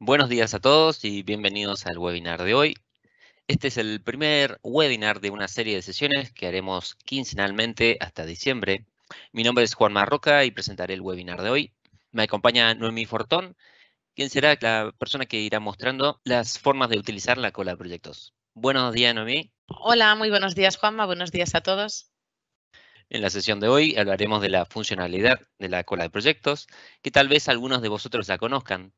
Buenos días a todos y bienvenidos al webinar de hoy. Este es el primer webinar de una serie de sesiones que haremos quincenalmente hasta diciembre. Mi nombre es Juan Marroca y presentaré el webinar de hoy. Me acompaña Noemí Fortón, quien será la persona que irá mostrando las formas de utilizar la cola de proyectos. Buenos días, Noemí. Hola, muy buenos días, Juanma. Buenos días a todos. En la sesión de hoy hablaremos de la funcionalidad de la cola de proyectos, que tal vez algunos de vosotros la conozcan,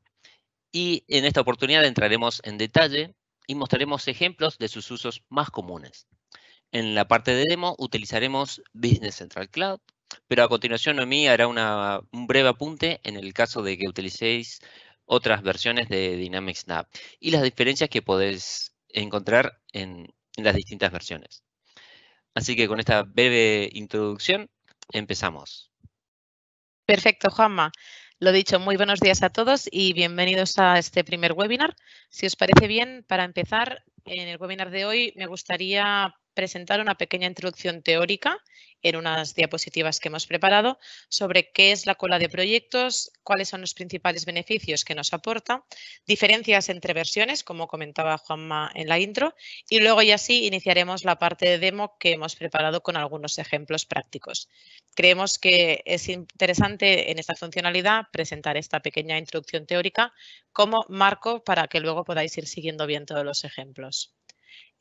y en esta oportunidad entraremos en detalle y mostraremos ejemplos de sus usos más comunes. En la parte de demo utilizaremos Business Central Cloud, pero a continuación Noemí hará un breve apunte en el caso de que utilicéis otras versiones de Dynamics NAP y las diferencias que podéis encontrar en las distintas versiones. Así que con esta breve introducción empezamos. Perfecto, Juanma. Lo dicho, muy buenos días a todos y bienvenidos a este primer webinar. Si os parece bien, para empezar, en el webinar de hoy me gustaría presentar una pequeña introducción teórica en unas diapositivas que hemos preparado sobre qué es la cola de proyectos, cuáles son los principales beneficios que nos aporta, diferencias entre versiones, como comentaba Juanma en la intro, y luego ya así iniciaremos la parte de demo que hemos preparado con algunos ejemplos prácticos. Creemos que es interesante en esta funcionalidad presentar esta pequeña introducción teórica como marco para que luego podáis ir siguiendo bien todos los ejemplos.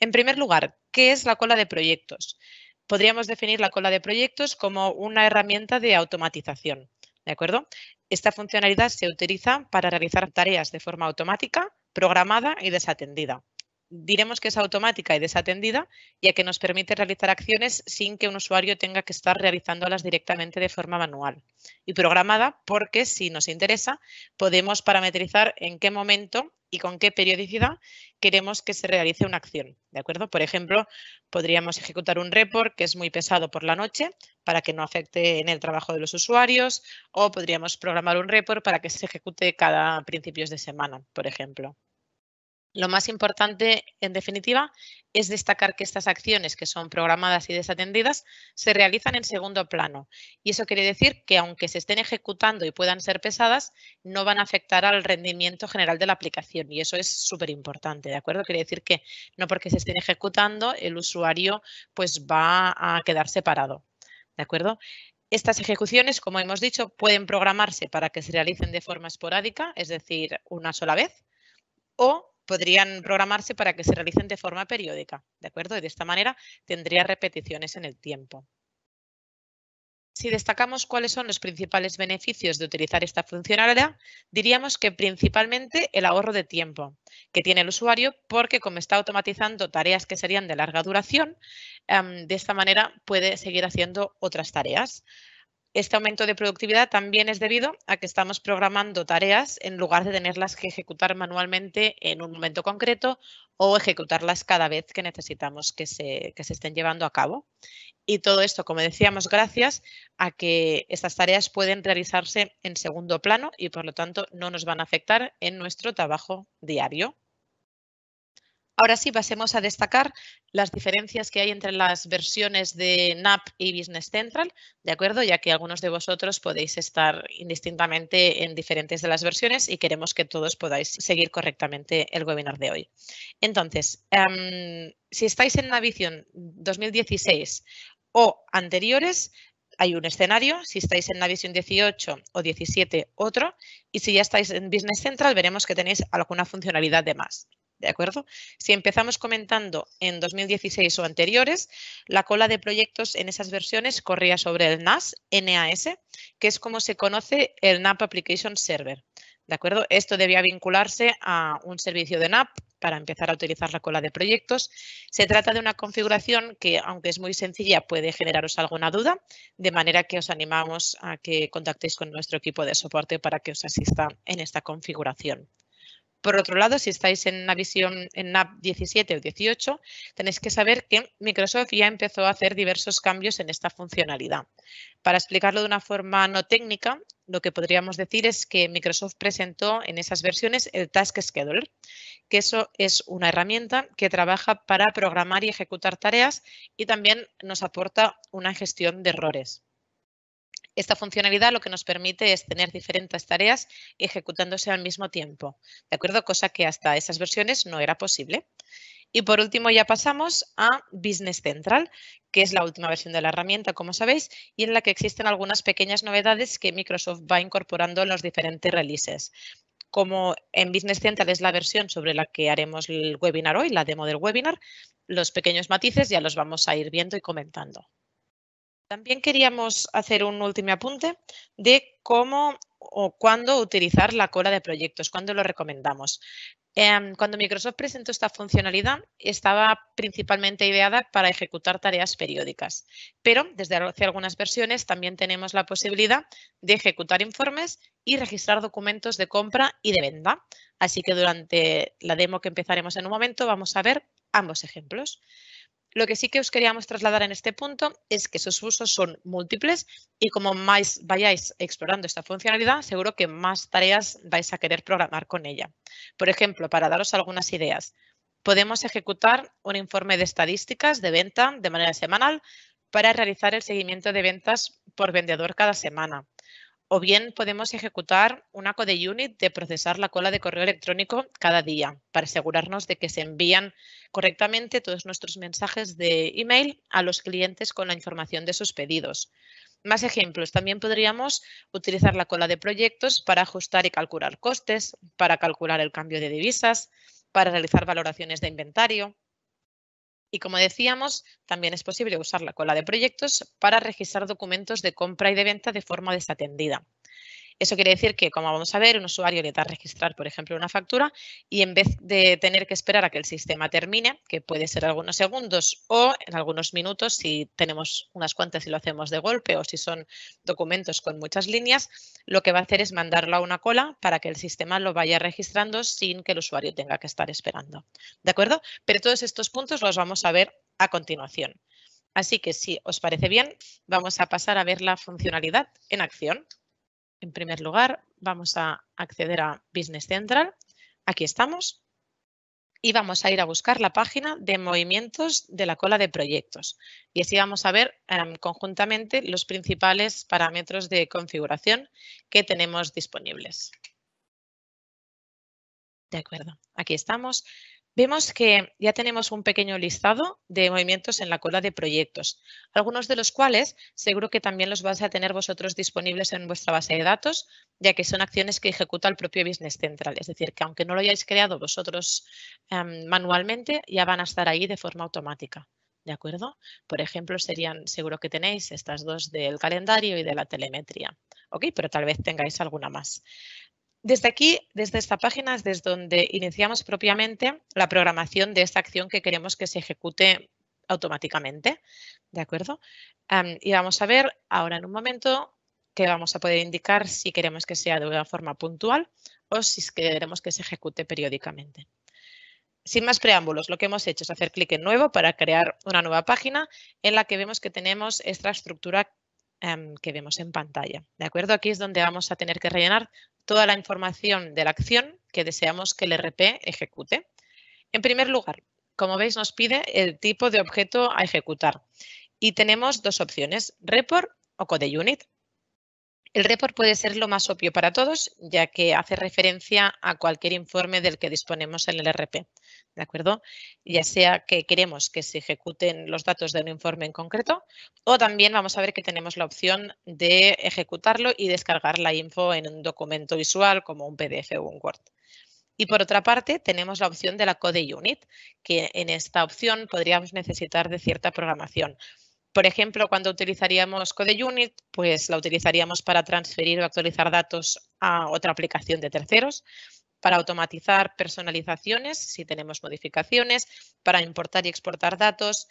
En primer lugar, ¿qué es la cola de proyectos? Podríamos definir la cola de proyectos como una herramienta de automatización. ¿De acuerdo? Esta funcionalidad se utiliza para realizar tareas de forma automática, programada y desatendida diremos que es automática y desatendida, ya que nos permite realizar acciones sin que un usuario tenga que estar realizándolas directamente de forma manual y programada, porque si nos interesa, podemos parametrizar en qué momento y con qué periodicidad queremos que se realice una acción. ¿De acuerdo? Por ejemplo, podríamos ejecutar un report que es muy pesado por la noche para que no afecte en el trabajo de los usuarios o podríamos programar un report para que se ejecute cada principios de semana, por ejemplo. Lo más importante, en definitiva, es destacar que estas acciones que son programadas y desatendidas se realizan en segundo plano. Y eso quiere decir que aunque se estén ejecutando y puedan ser pesadas, no van a afectar al rendimiento general de la aplicación. Y eso es súper importante, ¿de acuerdo? Quiere decir que no porque se estén ejecutando, el usuario pues va a quedar separado. ¿De acuerdo? Estas ejecuciones, como hemos dicho, pueden programarse para que se realicen de forma esporádica, es decir, una sola vez, o podrían programarse para que se realicen de forma periódica, ¿de acuerdo? Y de esta manera tendría repeticiones en el tiempo. Si destacamos cuáles son los principales beneficios de utilizar esta funcionalidad, diríamos que principalmente el ahorro de tiempo que tiene el usuario, porque como está automatizando tareas que serían de larga duración, em, de esta manera puede seguir haciendo otras tareas. Este aumento de productividad también es debido a que estamos programando tareas en lugar de tenerlas que ejecutar manualmente en un momento concreto o ejecutarlas cada vez que necesitamos que se, que se estén llevando a cabo. Y todo esto, como decíamos, gracias a que estas tareas pueden realizarse en segundo plano y por lo tanto no nos van a afectar en nuestro trabajo diario. Ahora sí, pasemos a destacar las diferencias que hay entre las versiones de NAP y Business Central, ¿de acuerdo? Ya que algunos de vosotros podéis estar indistintamente en diferentes de las versiones y queremos que todos podáis seguir correctamente el webinar de hoy. Entonces, em, si estáis en Navision 2016 o anteriores, hay un escenario, si estáis en Navision 18 o 17, otro, y si ya estáis en Business Central, veremos que tenéis alguna funcionalidad de más. ¿de acuerdo? Si empezamos comentando en 2016 o anteriores, la cola de proyectos en esas versiones corría sobre el NAS, NAS, que es como se conoce el NAP Application Server, ¿de acuerdo? Esto debía vincularse a un servicio de NAP para empezar a utilizar la cola de proyectos. Se trata de una configuración que, aunque es muy sencilla, puede generaros alguna duda, de manera que os animamos a que contactéis con nuestro equipo de soporte para que os asista en esta configuración. Por otro lado, si estáis en una visión en NAP 17 o 18, tenéis que saber que Microsoft ya empezó a hacer diversos cambios en esta funcionalidad. Para explicarlo de una forma no técnica, lo que podríamos decir es que Microsoft presentó en esas versiones el Task Scheduler, que eso es una herramienta que trabaja para programar y ejecutar tareas y también nos aporta una gestión de errores. Esta funcionalidad lo que nos permite es tener diferentes tareas ejecutándose al mismo tiempo, ¿de acuerdo? Cosa que hasta esas versiones no era posible. Y por último ya pasamos a Business Central, que es la última versión de la herramienta, como sabéis, y en la que existen algunas pequeñas novedades que Microsoft va incorporando en los diferentes releases. Como en Business Central es la versión sobre la que haremos el webinar hoy, la demo del webinar, los pequeños matices ya los vamos a ir viendo y comentando. También queríamos hacer un último apunte de cómo o cuándo utilizar la cola de proyectos, cuándo lo recomendamos. Em, cuando Microsoft presentó esta funcionalidad, estaba principalmente ideada para ejecutar tareas periódicas, pero desde hace algunas versiones también tenemos la posibilidad de ejecutar informes y registrar documentos de compra y de venta. Así que durante la demo que empezaremos en un momento vamos a ver ambos ejemplos. Lo que sí que os queríamos trasladar en este punto es que sus usos son múltiples y como más vayáis explorando esta funcionalidad, seguro que más tareas vais a querer programar con ella. Por ejemplo, para daros algunas ideas, podemos ejecutar un informe de estadísticas de venta de manera semanal para realizar el seguimiento de ventas por vendedor cada semana o bien podemos ejecutar una code unit de procesar la cola de correo electrónico cada día para asegurarnos de que se envían correctamente todos nuestros mensajes de email a los clientes con la información de sus pedidos. Más ejemplos, también podríamos utilizar la cola de proyectos para ajustar y calcular costes, para calcular el cambio de divisas, para realizar valoraciones de inventario, y como decíamos, también es posible usar la cola de proyectos para registrar documentos de compra y de venta de forma desatendida. Eso quiere decir que, como vamos a ver, un usuario le da a registrar, por ejemplo, una factura y en vez de tener que esperar a que el sistema termine, que puede ser algunos segundos o en algunos minutos si tenemos unas cuantas y lo hacemos de golpe o si son documentos con muchas líneas, lo que va a hacer es mandarlo a una cola para que el sistema lo vaya registrando sin que el usuario tenga que estar esperando. ¿De acuerdo? Pero todos estos puntos los vamos a ver a continuación. Así que si os parece bien, vamos a pasar a ver la funcionalidad en acción. En primer lugar, vamos a acceder a Business Central. Aquí estamos. Y vamos a ir a buscar la página de movimientos de la cola de proyectos. Y así vamos a ver em, conjuntamente los principales parámetros de configuración que tenemos disponibles. De acuerdo, aquí estamos. Vemos que ya tenemos un pequeño listado de movimientos en la cola de proyectos, algunos de los cuales seguro que también los vais a tener vosotros disponibles en vuestra base de datos, ya que son acciones que ejecuta el propio Business Central. Es decir, que aunque no lo hayáis creado vosotros em, manualmente, ya van a estar ahí de forma automática. ¿De acuerdo? Por ejemplo, serían, seguro que tenéis estas dos del calendario y de la telemetría. ¿Ok? Pero tal vez tengáis alguna más. Desde aquí, desde esta página, es desde donde iniciamos propiamente la programación de esta acción que queremos que se ejecute automáticamente. ¿De acuerdo? y vamos a ver ahora en un momento que vamos a poder indicar si queremos que sea de una forma puntual o si queremos que se ejecute periódicamente. Sin más preámbulos, lo que hemos hecho es hacer clic en Nuevo para crear una nueva página en la que vemos que tenemos esta estructura Em, que vemos en pantalla. ¿De acuerdo? Aquí es donde vamos a tener que rellenar toda la información de la acción que deseamos que el RP ejecute. En primer lugar, como veis, nos pide el tipo de objeto a ejecutar y tenemos dos opciones, report o code unit. El report puede ser lo más obvio para todos, ya que hace referencia a cualquier informe del que disponemos en el RP. ¿De acuerdo? Ya sea que queremos que se ejecuten los datos de un informe en concreto o también vamos a ver que tenemos la opción de ejecutarlo y descargar la info en un documento visual como un PDF o un Word. Y por otra parte, tenemos la opción de la Code Unit, que en esta opción podríamos necesitar de cierta programación, por ejemplo, cuando utilizaríamos CodeUnit, pues la utilizaríamos para transferir o actualizar datos a otra aplicación de terceros, para automatizar personalizaciones, si tenemos modificaciones, para importar y exportar datos.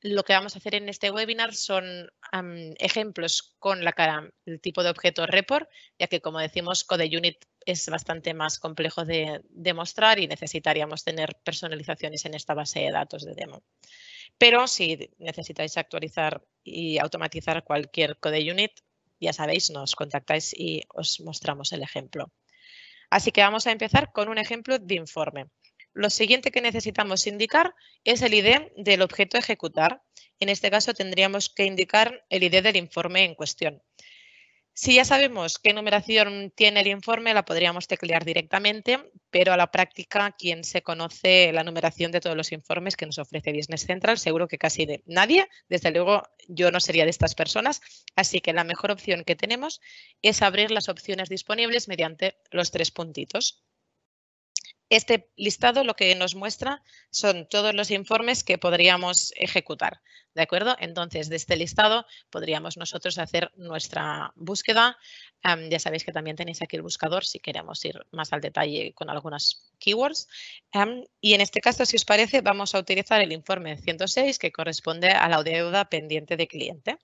Lo que vamos a hacer en este webinar son ejemplos con la el tipo de objeto report, ya que como decimos, CodeUnit es bastante más complejo de demostrar y necesitaríamos tener personalizaciones en esta base de datos de demo. Pero si necesitáis actualizar y automatizar cualquier code unit, ya sabéis, nos contactáis y os mostramos el ejemplo. Así que vamos a empezar con un ejemplo de informe. Lo siguiente que necesitamos indicar es el ID del objeto ejecutar. En este caso tendríamos que indicar el ID del informe en cuestión. Si ya sabemos qué numeración tiene el informe, la podríamos teclear directamente, pero a la práctica, quien se conoce la numeración de todos los informes que nos ofrece Business Central, seguro que casi de nadie, desde luego yo no sería de estas personas, así que la mejor opción que tenemos es abrir las opciones disponibles mediante los tres puntitos. Este listado lo que nos muestra son todos los informes que podríamos ejecutar, ¿de acuerdo? Entonces, de este listado podríamos nosotros hacer nuestra búsqueda. ya sabéis que también tenéis aquí el buscador si queremos ir más al detalle con algunas keywords. y en este caso, si os parece, vamos a utilizar el informe 106 que corresponde a la deuda pendiente de cliente.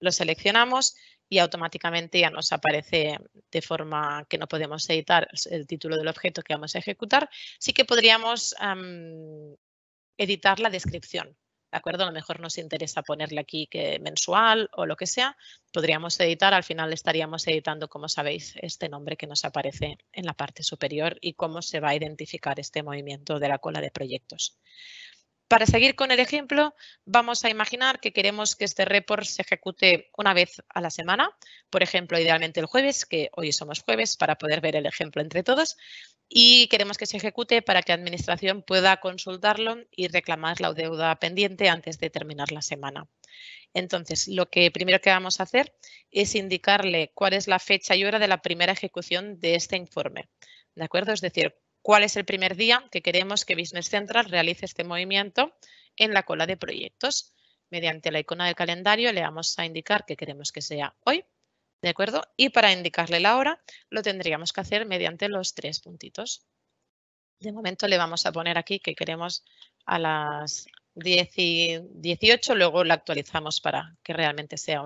Lo seleccionamos y automáticamente ya nos aparece de forma que no podemos editar el título del objeto que vamos a ejecutar. Sí que podríamos editar la descripción. ¿De acuerdo? A lo mejor nos interesa ponerle aquí que mensual o lo que sea. Podríamos editar, al final estaríamos editando, como sabéis, este nombre que nos aparece en la parte superior y cómo se va a identificar este movimiento de la cola de proyectos. Para seguir con el ejemplo, vamos a imaginar que queremos que este report se ejecute una vez a la semana, por ejemplo, idealmente el jueves, que hoy somos jueves para poder ver el ejemplo entre todos, y queremos que se ejecute para que la administración pueda consultarlo y reclamar la deuda pendiente antes de terminar la semana. Entonces, lo que primero que vamos a hacer es indicarle cuál es la fecha y hora de la primera ejecución de este informe. ¿De acuerdo? Es decir, cuál es el primer día que queremos que Business Central realice este movimiento en la cola de proyectos. Mediante la icona del calendario le vamos a indicar que queremos que sea hoy, ¿de acuerdo? Y para indicarle la hora lo tendríamos que hacer mediante los tres puntitos. De momento le vamos a poner aquí que queremos a las 18, luego la actualizamos para que realmente sea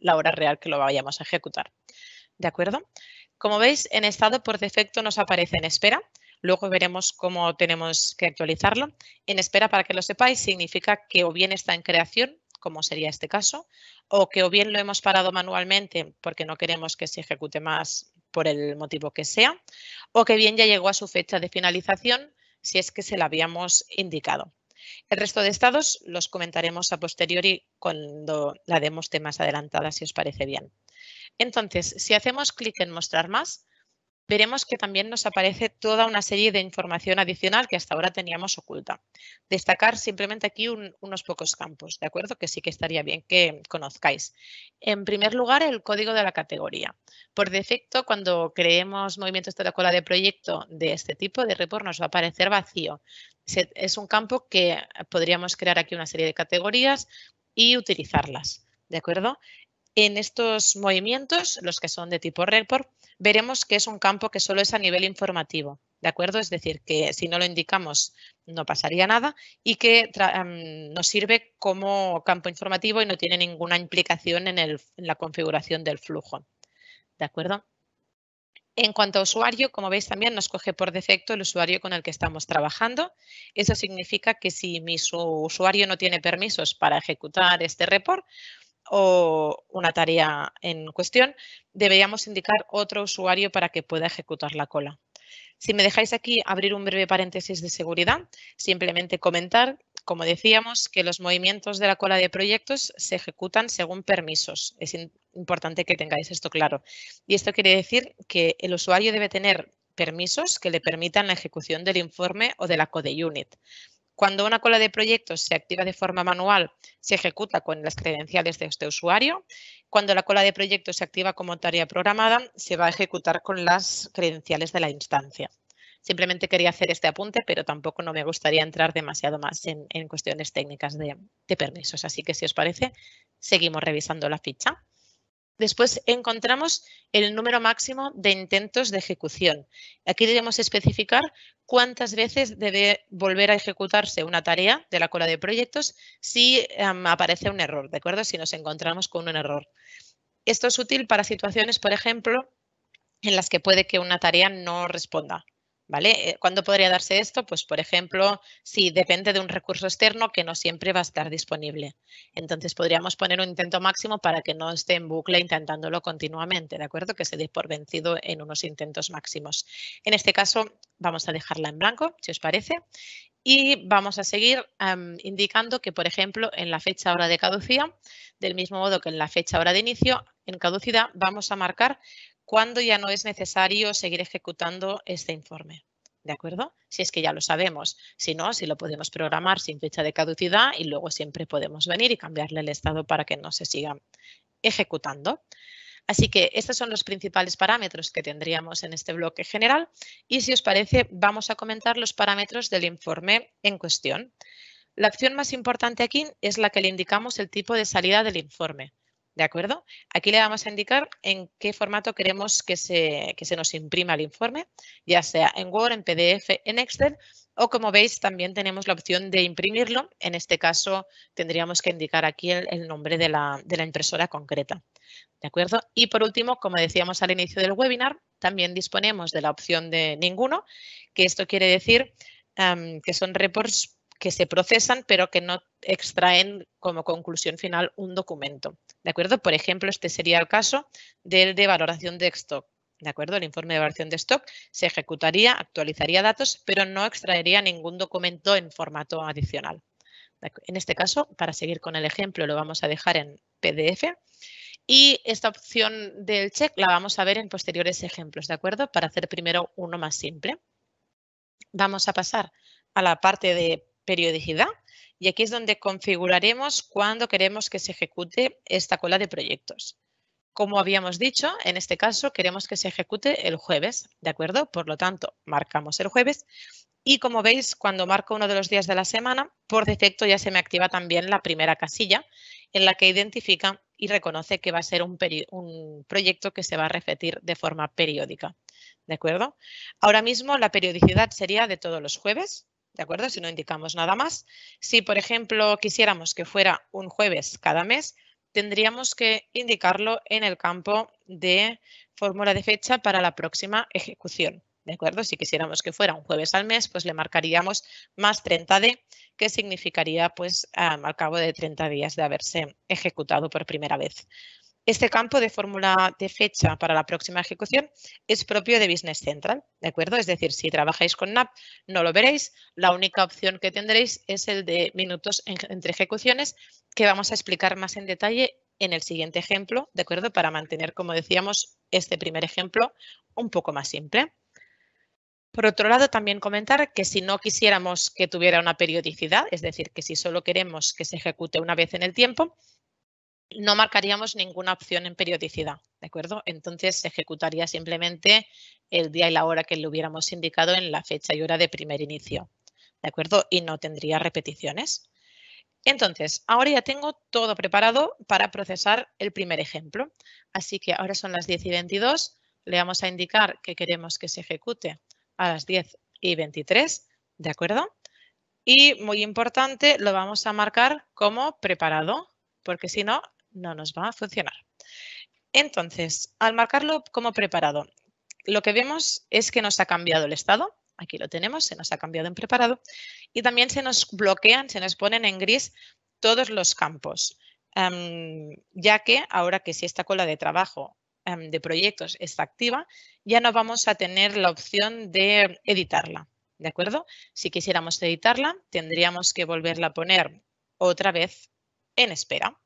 la hora real que lo vayamos a ejecutar. ¿De acuerdo? Como veis, en estado por defecto nos aparece en espera, Luego veremos cómo tenemos que actualizarlo. En espera, para que lo sepáis, significa que o bien está en creación, como sería este caso, o que o bien lo hemos parado manualmente porque no queremos que se ejecute más por el motivo que sea, o que bien ya llegó a su fecha de finalización si es que se la habíamos indicado. El resto de estados los comentaremos a posteriori cuando la demos temas adelantadas si os parece bien. Entonces, si hacemos clic en mostrar más, veremos que también nos aparece toda una serie de información adicional que hasta ahora teníamos oculta. Destacar simplemente aquí unos pocos campos, ¿de acuerdo? Que sí que estaría bien que conozcáis. En primer lugar, el código de la categoría. Por defecto, cuando creemos movimientos de la cola de proyecto de este tipo de report, nos va a aparecer vacío. es un campo que podríamos crear aquí una serie de categorías y utilizarlas. ¿De acuerdo? En estos movimientos, los que son de tipo report, veremos que es un campo que solo es a nivel informativo, ¿de acuerdo? Es decir, que si no lo indicamos no pasaría nada y que em, nos sirve como campo informativo y no tiene ninguna implicación en, en la configuración del flujo, ¿de acuerdo? En cuanto a usuario, como veis también nos coge por defecto el usuario con el que estamos trabajando. Eso significa que si mi usuario no tiene permisos para ejecutar este report, o una tarea en cuestión, deberíamos indicar otro usuario para que pueda ejecutar la cola. Si me dejáis aquí abrir un breve paréntesis de seguridad, simplemente comentar, como decíamos, que los movimientos de la cola de proyectos se ejecutan según permisos. Es importante que tengáis esto claro. Y esto quiere decir que el usuario debe tener permisos que le permitan la ejecución del informe o de la code unit. Cuando una cola de proyectos se activa de forma manual, se ejecuta con las credenciales de este usuario. Cuando la cola de proyectos se activa como tarea programada, se va a ejecutar con las credenciales de la instancia. Simplemente quería hacer este apunte, pero tampoco no me gustaría entrar demasiado más en, cuestiones técnicas de permisos. Así que si os parece, seguimos revisando la ficha. Después encontramos el número máximo de intentos de ejecución. Aquí debemos especificar cuántas veces debe volver a ejecutarse una tarea de la cola de proyectos si em, aparece un error, ¿de acuerdo? Si nos encontramos con un error. Esto es útil para situaciones, por ejemplo, en las que puede que una tarea no responda eh, ¿Cuándo podría darse esto? Pues, por ejemplo, si depende de un recurso externo que no siempre va a estar disponible. Entonces, podríamos poner un intento máximo para que no esté en bucle intentándolo continuamente, ¿de acuerdo? Que se dé por vencido en unos intentos máximos. En este caso, vamos a dejarla en blanco, si os parece, y vamos a seguir indicando que, por ejemplo, en la fecha hora de caducidad, del mismo modo que en la fecha hora de inicio, en caducidad vamos a marcar cuando ya no es necesario seguir ejecutando este informe. ¿De acuerdo? Si es que ya lo sabemos. Si no, si lo podemos programar sin fecha de caducidad y luego siempre podemos venir y cambiarle el estado para que no se siga ejecutando. Así que estos son los principales parámetros que tendríamos en este bloque general y si os parece vamos a comentar los parámetros del informe en cuestión. La opción más importante aquí es la que le indicamos el tipo de salida del informe. ¿De acuerdo? Aquí le vamos a indicar en qué formato queremos que se, se nos imprima el informe, ya sea en Word, en PDF, en Excel o como veis también tenemos la opción de imprimirlo. En este caso tendríamos que indicar aquí el, nombre de la, impresora concreta. ¿De acuerdo? Y por último, como decíamos al inicio del webinar, también disponemos de la opción de ninguno, que esto quiere decir que son reports que se procesan pero que no extraen como conclusión final un documento. ¿De acuerdo? Por ejemplo, este sería el caso del de valoración de stock. ¿De acuerdo? El informe de valoración de stock se ejecutaría, actualizaría datos, pero no extraería ningún documento en formato adicional. En este caso, para seguir con el ejemplo, lo vamos a dejar en PDF. Y esta opción del check la vamos a ver en posteriores ejemplos, ¿de acuerdo? Para hacer primero uno más simple. Vamos a pasar a la parte de periodicidad y aquí es donde configuraremos cuándo queremos que se ejecute esta cola de proyectos. Como habíamos dicho, en este caso queremos que se ejecute el jueves, ¿de acuerdo? Por lo tanto, marcamos el jueves y como veis, cuando marco uno de los días de la semana, por defecto ya se me activa también la primera casilla en la que identifica y reconoce que va a ser un, un proyecto que se va a repetir de forma periódica. ¿De acuerdo? Ahora mismo la periodicidad sería de todos los jueves, ¿de acuerdo? Si no indicamos nada más. Si, por ejemplo, quisiéramos que fuera un jueves cada mes, tendríamos que indicarlo en el campo de fórmula de fecha para la próxima ejecución. ¿De acuerdo? Si quisiéramos que fuera un jueves al mes, pues le marcaríamos más 30D, que significaría pues al cabo de 30 días de haberse ejecutado por primera vez. Este campo de fórmula de fecha para la próxima ejecución es propio de Business Central, ¿de acuerdo? Es decir, si trabajáis con NAP no lo veréis, la única opción que tendréis es el de minutos entre ejecuciones que vamos a explicar más en detalle en el siguiente ejemplo, ¿de acuerdo? Para mantener, como decíamos, este primer ejemplo un poco más simple. Por otro lado, también comentar que si no quisiéramos que tuviera una periodicidad, es decir, que si solo queremos que se ejecute una vez en el tiempo, no marcaríamos ninguna opción en periodicidad, ¿de acuerdo? Entonces se ejecutaría simplemente el día y la hora que le hubiéramos indicado en la fecha y hora de primer inicio, ¿de acuerdo? Y no tendría repeticiones. Entonces, ahora ya tengo todo preparado para procesar el primer ejemplo. Así que ahora son las 10 y 22, le vamos a indicar que queremos que se ejecute a las 10 y 23, ¿de acuerdo? Y muy importante, lo vamos a marcar como preparado, porque si no, no nos va a funcionar. Entonces, al marcarlo como preparado, lo que vemos es que nos ha cambiado el estado. Aquí lo tenemos, se nos ha cambiado en preparado. Y también se nos bloquean, se nos ponen en gris todos los campos. Em, ya que ahora que si esta cola de trabajo em, de proyectos está activa, ya no vamos a tener la opción de editarla. ¿De acuerdo? Si quisiéramos editarla, tendríamos que volverla a poner otra vez en espera.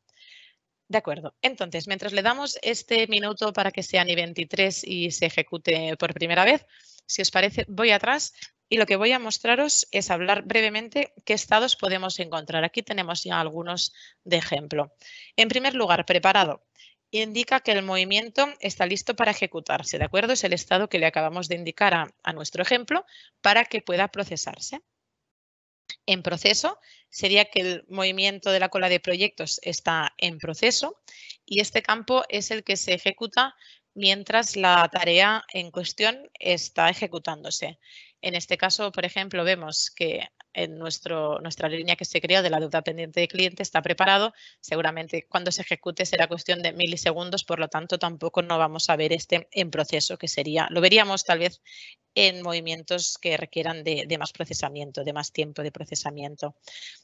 De acuerdo. Entonces, mientras le damos este minuto para que sea ni 23 y se ejecute por primera vez, si os parece, voy atrás y lo que voy a mostraros es hablar brevemente qué estados podemos encontrar. Aquí tenemos ya algunos de ejemplo. En primer lugar, preparado. Indica que el movimiento está listo para ejecutarse, ¿de acuerdo? Es el estado que le acabamos de indicar a nuestro ejemplo para que pueda procesarse en proceso sería que el movimiento de la cola de proyectos está en proceso y este campo es el que se ejecuta mientras la tarea en cuestión está ejecutándose. En este caso, por ejemplo, vemos que en nuestra línea que se crea de la deuda pendiente de cliente está preparado. Seguramente cuando se ejecute será cuestión de milisegundos, por lo tanto tampoco no vamos a ver este en proceso, que sería, lo veríamos tal vez en movimientos que requieran de, más procesamiento, de más tiempo de procesamiento.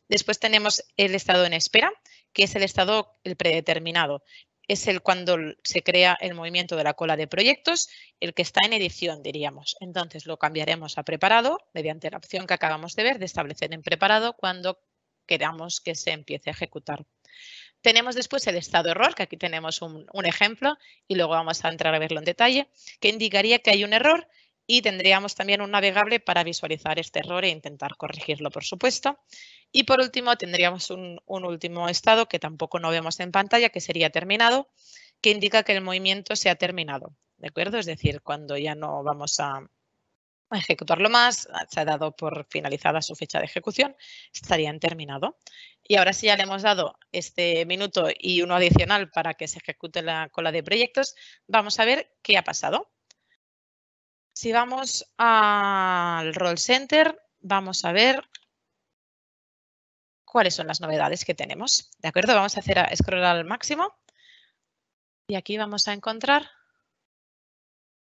Después tenemos el estado en espera, que es el estado el predeterminado es el cuando se crea el movimiento de la cola de proyectos, el que está en edición, diríamos. Entonces lo cambiaremos a preparado mediante la opción que acabamos de ver de establecer en preparado cuando queramos que se empiece a ejecutar. Tenemos después el estado error, que aquí tenemos un, un ejemplo y luego vamos a entrar a verlo en detalle, que indicaría que hay un error y tendríamos también un navegable para visualizar este error e intentar corregirlo, por supuesto. Y por último, tendríamos un, último estado que tampoco no vemos en pantalla, que sería terminado, que indica que el movimiento se ha terminado, ¿de acuerdo? Es decir, cuando ya no vamos a, ejecutarlo más, se ha dado por finalizada su fecha de ejecución, estaría en terminado. Y ahora sí ya le hemos dado este minuto y uno adicional para que se ejecute la cola de proyectos, vamos a ver qué ha pasado. Si vamos al Roll Center, vamos a ver cuáles son las novedades que tenemos. ¿De acuerdo? Vamos a hacer a scroll al máximo. Y aquí vamos a encontrar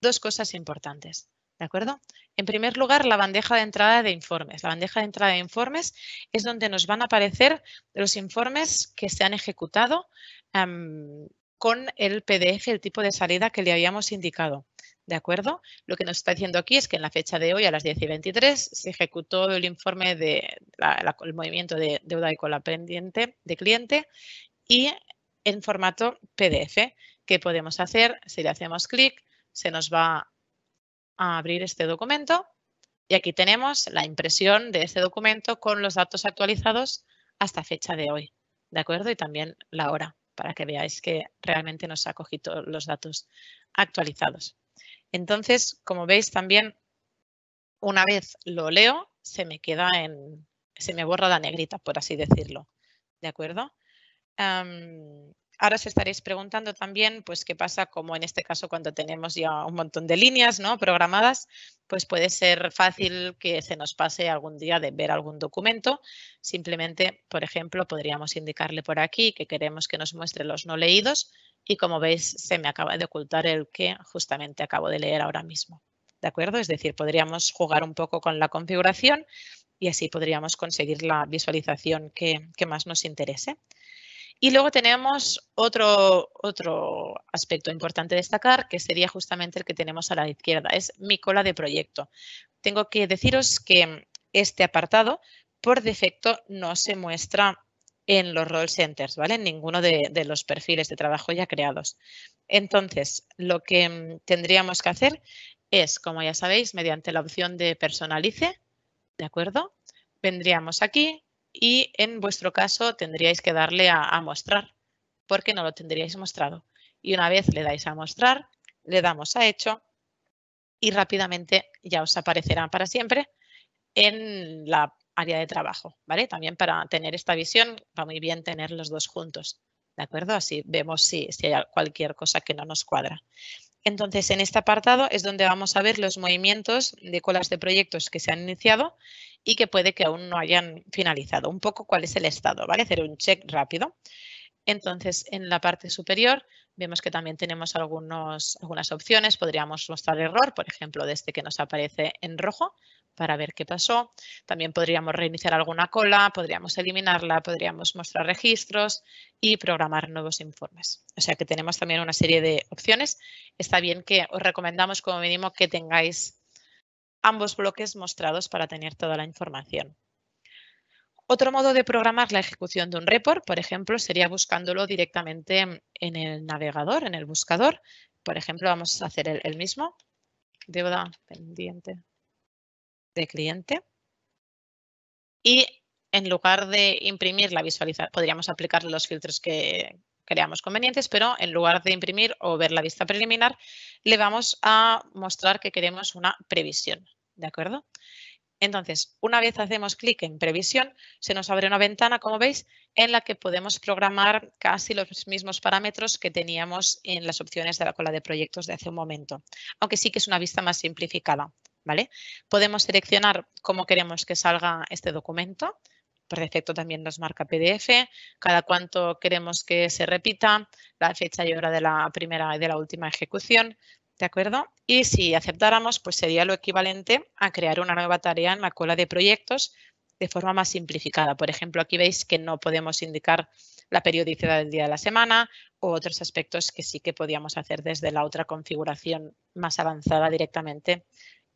dos cosas importantes. ¿De acuerdo? En primer lugar, la bandeja de entrada de informes. La bandeja de entrada de informes es donde nos van a aparecer los informes que se han ejecutado em, con el PDF, el tipo de salida que le habíamos indicado. ¿De acuerdo? Lo que nos está diciendo aquí es que en la fecha de hoy, a las 10 y 23, se ejecutó el informe del el movimiento de deuda y cola pendiente de cliente y en formato PDF. ¿Qué podemos hacer? Si le hacemos clic, se nos va a abrir este documento y aquí tenemos la impresión de este documento con los datos actualizados hasta fecha de hoy, ¿de acuerdo? Y también la hora, para que veáis que realmente nos ha cogido los datos actualizados. Entonces, como veis también, una vez lo leo, se me queda en, se me borra la negrita, por así decirlo. ¿De acuerdo? ahora os estaréis preguntando también, pues, qué pasa, como en este caso cuando tenemos ya un montón de líneas ¿no? programadas, pues puede ser fácil que se nos pase algún día de ver algún documento. Simplemente, por ejemplo, podríamos indicarle por aquí que queremos que nos muestre los no leídos y como veis se me acaba de ocultar el que justamente acabo de leer ahora mismo. ¿De acuerdo? Es decir, podríamos jugar un poco con la configuración y así podríamos conseguir la visualización que, más nos interese. Y luego tenemos otro, otro aspecto importante destacar, que sería justamente el que tenemos a la izquierda, es mi cola de proyecto. Tengo que deciros que este apartado por defecto no se muestra en los role centers, ¿vale? En ninguno de, los perfiles de trabajo ya creados. Entonces, lo que mm, tendríamos que hacer es, como ya sabéis, mediante la opción de personalice, ¿de acuerdo? Vendríamos aquí y en vuestro caso tendríais que darle a, a mostrar, porque no lo tendríais mostrado. Y una vez le dais a mostrar, le damos a hecho y rápidamente ya os aparecerá para siempre en la área de trabajo, ¿vale? También para tener esta visión va muy bien tener los dos juntos, ¿de acuerdo? Así vemos si, si hay cualquier cosa que no nos cuadra. Entonces, en este apartado es donde vamos a ver los movimientos de colas de proyectos que se han iniciado y que puede que aún no hayan finalizado. Un poco cuál es el estado, ¿vale? Hacer un check rápido. Entonces, en la parte superior vemos que también tenemos algunos, algunas opciones. Podríamos mostrar error, por ejemplo, de este que nos aparece en rojo, para ver qué pasó. También podríamos reiniciar alguna cola, podríamos eliminarla, podríamos mostrar registros y programar nuevos informes. O sea que tenemos también una serie de opciones. Está bien que os recomendamos como mínimo que tengáis ambos bloques mostrados para tener toda la información. Otro modo de programar la ejecución de un report, por ejemplo, sería buscándolo directamente en el navegador, en el buscador. Por ejemplo, vamos a hacer el, mismo. Deuda pendiente de cliente. Y en lugar de imprimir la visualización, podríamos aplicar los filtros que creamos convenientes, pero en lugar de imprimir o ver la vista preliminar, le vamos a mostrar que queremos una previsión. ¿De acuerdo? Entonces, una vez hacemos clic en previsión, se nos abre una ventana, como veis, en la que podemos programar casi los mismos parámetros que teníamos en las opciones de la cola de proyectos de hace un momento, aunque sí que es una vista más simplificada. Podemos seleccionar cómo queremos que salga este documento. Por defecto también nos marca PDF, cada cuánto queremos que se repita, la fecha y hora de la primera y de la última ejecución, ¿de acuerdo? Y si aceptáramos, pues sería lo equivalente a crear una nueva tarea en la cola de proyectos de forma más simplificada. Por ejemplo, aquí veis que no podemos indicar la periodicidad del día de la semana o otros aspectos que sí que podíamos hacer desde la otra configuración más avanzada directamente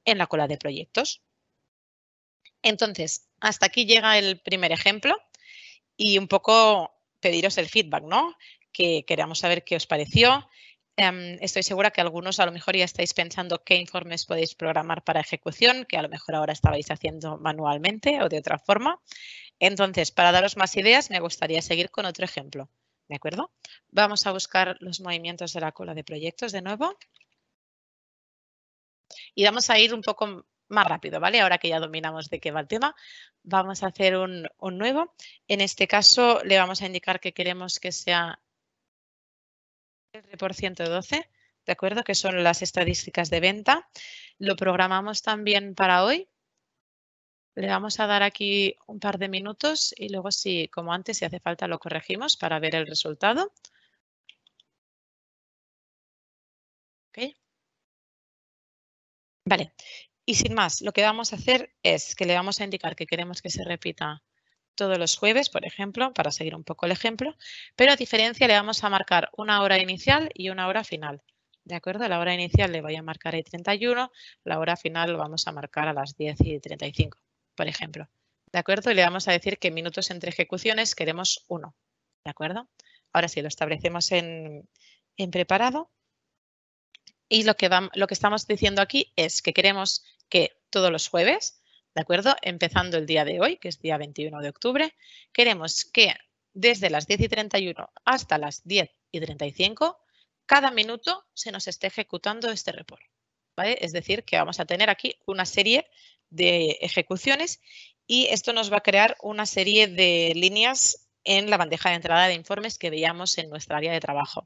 en la cola de proyectos. Entonces, hasta aquí llega el primer ejemplo y un poco pediros el feedback, ¿no? Que queramos saber qué os pareció. Em, estoy segura que algunos a lo mejor ya estáis pensando qué informes podéis programar para ejecución, que a lo mejor ahora estabais haciendo manualmente o de otra forma. Entonces, para daros más ideas, me gustaría seguir con otro ejemplo. ¿De acuerdo? Vamos a buscar los movimientos de la cola de proyectos de nuevo y vamos a ir un poco más rápido, ¿vale? Ahora que ya dominamos de qué va el tema, vamos a hacer un, nuevo. En este caso le vamos a indicar que queremos que sea por 112, ¿de acuerdo? Que son las estadísticas de venta. Lo programamos también para hoy. Le vamos a dar aquí un par de minutos y luego si, como antes, si hace falta lo corregimos para ver el resultado. Okay. Vale, y sin más, lo que vamos a hacer es que le vamos a indicar que queremos que se repita todos los jueves, por ejemplo, para seguir un poco el ejemplo, pero a diferencia le vamos a marcar una hora inicial y una hora final. ¿De acuerdo? La hora inicial le voy a marcar el 31, la hora final lo vamos a marcar a las 10 y 35, por ejemplo. ¿De acuerdo? Y le vamos a decir que minutos entre ejecuciones queremos uno. ¿De acuerdo? Ahora sí, lo establecemos en, en preparado y lo que, lo que estamos diciendo aquí es que queremos que todos los jueves, ¿de acuerdo? Empezando el día de hoy, que es día 21 de octubre, queremos que desde las 10 y 31 hasta las 10 y 35, cada minuto se nos esté ejecutando este report. ¿vale? Es decir, que vamos a tener aquí una serie de ejecuciones y esto nos va a crear una serie de líneas en la bandeja de entrada de informes que veíamos en nuestra área de trabajo.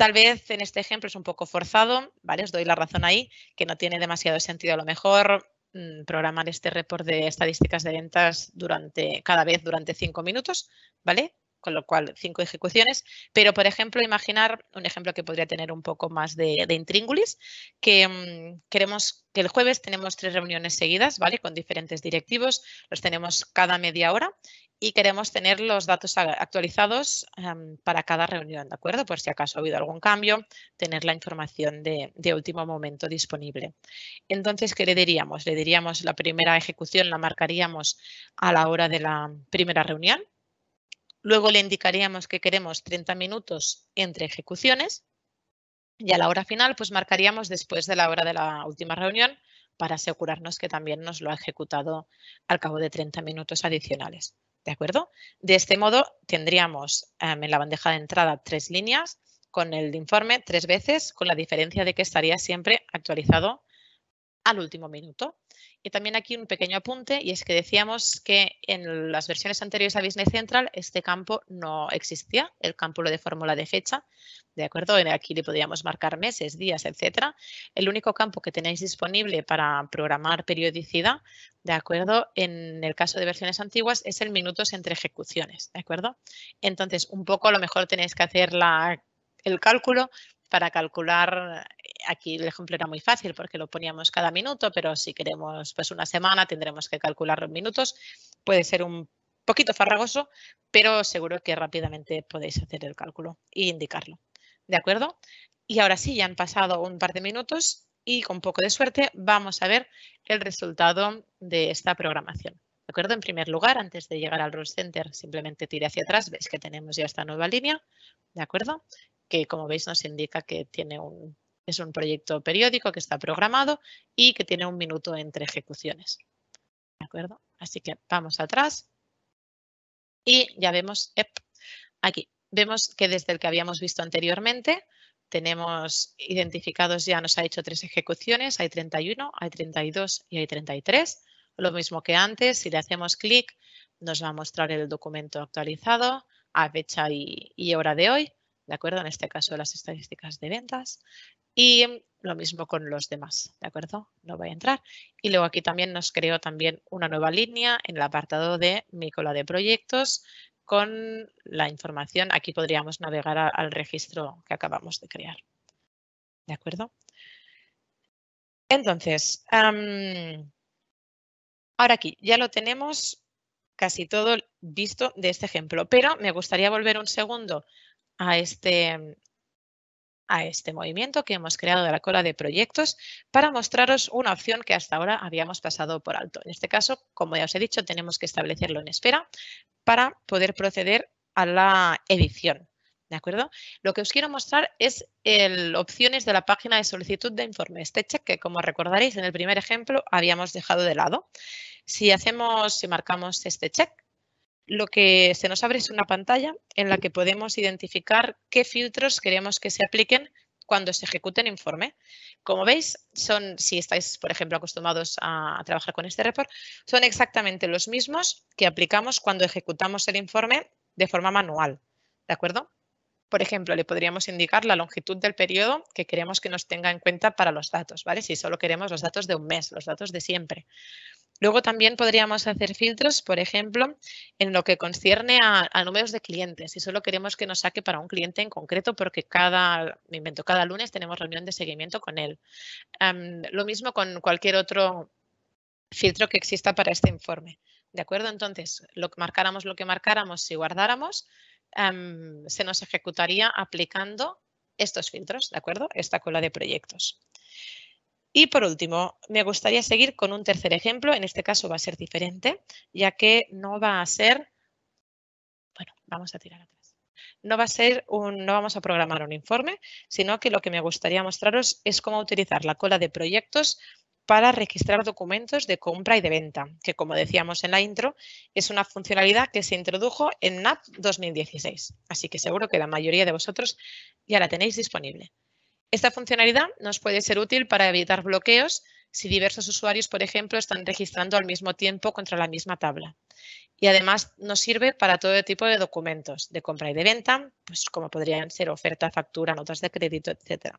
Tal vez en este ejemplo es un poco forzado, ¿vale? Os doy la razón ahí, que no tiene demasiado sentido a lo mejor mm, programar este report de estadísticas de ventas durante cada vez durante cinco minutos, ¿vale? con lo cual cinco ejecuciones. Pero, por ejemplo, imaginar un ejemplo que podría tener un poco más de, intríngulis, que mm, queremos que el jueves tenemos tres reuniones seguidas, ¿vale? Con diferentes directivos, los tenemos cada media hora y queremos tener los datos actualizados em, para cada reunión, ¿de acuerdo? Por si acaso ha habido algún cambio, tener la información de, de, último momento disponible. Entonces, ¿qué le diríamos? Le diríamos la primera ejecución, la marcaríamos a la hora de la primera reunión, Luego le indicaríamos que queremos 30 minutos entre ejecuciones y a la hora final pues marcaríamos después de la hora de la última reunión para asegurarnos que también nos lo ha ejecutado al cabo de 30 minutos adicionales. ¿De acuerdo? De este modo tendríamos em, en la bandeja de entrada tres líneas con el informe tres veces, con la diferencia de que estaría siempre actualizado al último minuto. Y también aquí un pequeño apunte, y es que decíamos que en las versiones anteriores a Business Central este campo no existía, el campo lo de fórmula de fecha, ¿de acuerdo? Aquí le podíamos marcar meses, días, etcétera. El único campo que tenéis disponible para programar periodicidad, ¿de acuerdo? En el caso de versiones antiguas es el minutos entre ejecuciones, ¿de acuerdo? Entonces, un poco a lo mejor tenéis que hacer el cálculo para calcular, eh, aquí el ejemplo era muy fácil porque lo poníamos cada minuto, pero si queremos pues una semana tendremos que calcular los minutos. Puede ser un poquito farragoso, pero seguro que rápidamente podéis hacer el cálculo e indicarlo. ¿De acuerdo? Y ahora sí, ya han pasado un par de minutos y con poco de suerte vamos a ver el resultado de esta programación. ¿De acuerdo? En primer lugar, antes de llegar al Roll Center, simplemente tire hacia atrás, veis que tenemos ya esta nueva línea, ¿de acuerdo? que como veis nos indica que tiene un, es un proyecto periódico que está programado y que tiene un minuto entre ejecuciones. ¿De acuerdo? Así que vamos atrás y ya vemos, aquí, vemos que desde el que habíamos visto anteriormente tenemos identificados ya, nos ha hecho tres ejecuciones, hay 31, hay 32 y hay 33. Lo mismo que antes, si le hacemos clic nos va a mostrar el documento actualizado a fecha y hora de hoy. ¿de acuerdo? En este caso las estadísticas de ventas y lo mismo con los demás, ¿de acuerdo? No voy a entrar. Y luego aquí también nos creó también una nueva línea en el apartado de mi cola de proyectos con la información. Aquí podríamos navegar al registro que acabamos de crear, ¿de acuerdo? Entonces, ahora aquí ya lo tenemos casi todo visto de este ejemplo, pero me gustaría volver un segundo a este, este movimiento que hemos creado de la cola de proyectos para mostraros una opción que hasta ahora habíamos pasado por alto. En este caso, como ya os he dicho, tenemos que establecerlo en espera para poder proceder a la edición. ¿De acuerdo? Lo que os quiero mostrar es el, opciones de la página de solicitud de informe. Este check que, como recordaréis, en el primer ejemplo habíamos dejado de lado. Si hacemos, si marcamos este check, lo que se nos abre es una pantalla en la que podemos identificar qué filtros queremos que se apliquen cuando se ejecute el informe. Como veis, son, si estáis, por ejemplo, acostumbrados a trabajar con este report, son exactamente los mismos que aplicamos cuando ejecutamos el informe de forma manual. ¿De acuerdo? Por ejemplo, le podríamos indicar la longitud del periodo que queremos que nos tenga en cuenta para los datos, ¿vale? Si solo queremos los datos de un mes, los datos de siempre. Luego también podríamos hacer filtros, por ejemplo, en lo que concierne a, números de clientes. Si solo queremos que nos saque para un cliente en concreto, porque cada, invento, cada lunes tenemos reunión de seguimiento con él. lo mismo con cualquier otro filtro que exista para este informe. ¿De acuerdo? Entonces, lo que marcáramos, lo que marcáramos, si guardáramos, se nos ejecutaría aplicando estos filtros, ¿de acuerdo? Esta cola de proyectos. Y por último, me gustaría seguir con un tercer ejemplo. En este caso va a ser diferente, ya que no va a ser... Bueno, vamos a tirar atrás. No va a ser un, no vamos a programar un informe, sino que lo que me gustaría mostraros es cómo utilizar la cola de proyectos para registrar documentos de compra y de venta, que como decíamos en la intro, es una funcionalidad que se introdujo en NAP 2016. Así que seguro que la mayoría de vosotros ya la tenéis disponible. Esta funcionalidad nos puede ser útil para evitar bloqueos si diversos usuarios, por ejemplo, están registrando al mismo tiempo contra la misma tabla. Y además nos sirve para todo tipo de documentos de compra y de venta, pues como podrían ser oferta, factura, notas de crédito, etc.